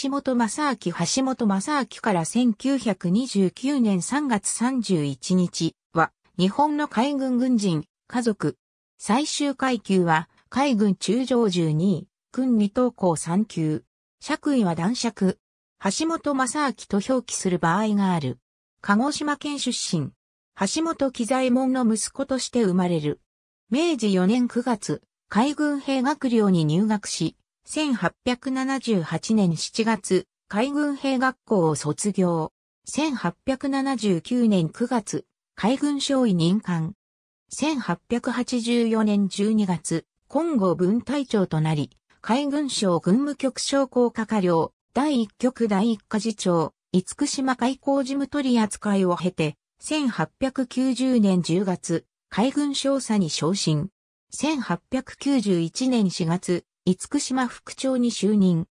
橋本正明橋本正明から1929年3月31日は日本の海軍軍人、家族。最終階級は海軍中将12位、軍二等校3級。爵位は男爵。橋本正明と表記する場合がある。鹿児島県出身。橋本喜左衛門の息子として生まれる。明治4年9月、海軍兵学寮に入学し、1878年7月、海軍兵学校を卒業。1879年9月、海軍少尉任官。1884年12月、今後分隊長となり、海軍省軍務局商工課課僚、第1局第1課次長、厳島海港事務取扱いを経て、1890年10月、海軍少佐に昇進。1891年4月、厳島副長に就任。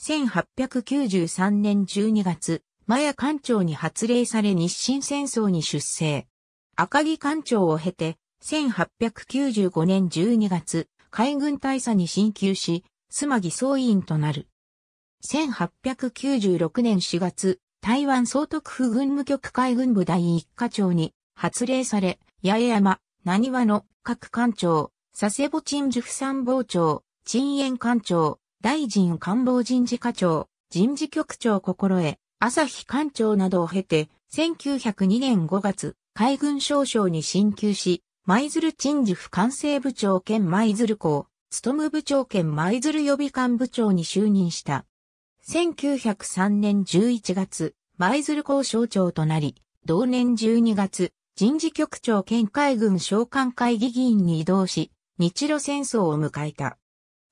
1893年12月、麻也艦長に発令され日清戦争に出征。赤木艦長を経て、1895年12月、海軍大佐に進級し、妻磨木総員となる。1896年4月、台湾総督府軍務局海軍部第一課長に発令され、八重山、何和の各艦長、佐世保鎮守府参謀長、陳園官庁、大臣官房人事課長、人事局長心得、朝日官庁などを経て、1902年5月、海軍少将に進級し、舞鶴陳事府管制部長兼舞鶴校、務部長兼舞鶴予備官部長に就任した。1903年11月、舞鶴校省長となり、同年12月、人事局長兼海軍召喚会議議員に移動し、日露戦争を迎えた。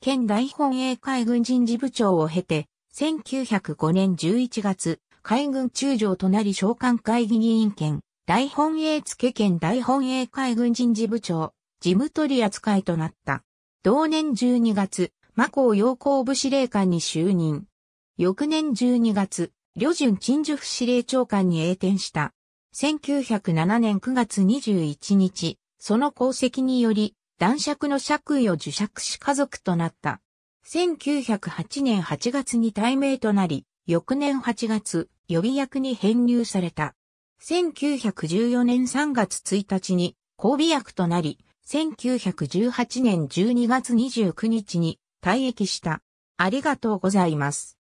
県大本営海軍人事部長を経て、1905年11月、海軍中将となり召喚会議議員権、大本営付県大本営海軍人事部長、事務取り扱いとなった。同年12月、マコ陽光部司令官に就任。翌年12月、旅順陳述府司令長官に栄転した。1907年9月21日、その功績により、男爵の爵位を受爵し家族となった。1908年8月に退名となり、翌年8月、予備役に編入された。1914年3月1日に交尾役となり、1918年12月29日に退役した。ありがとうございます。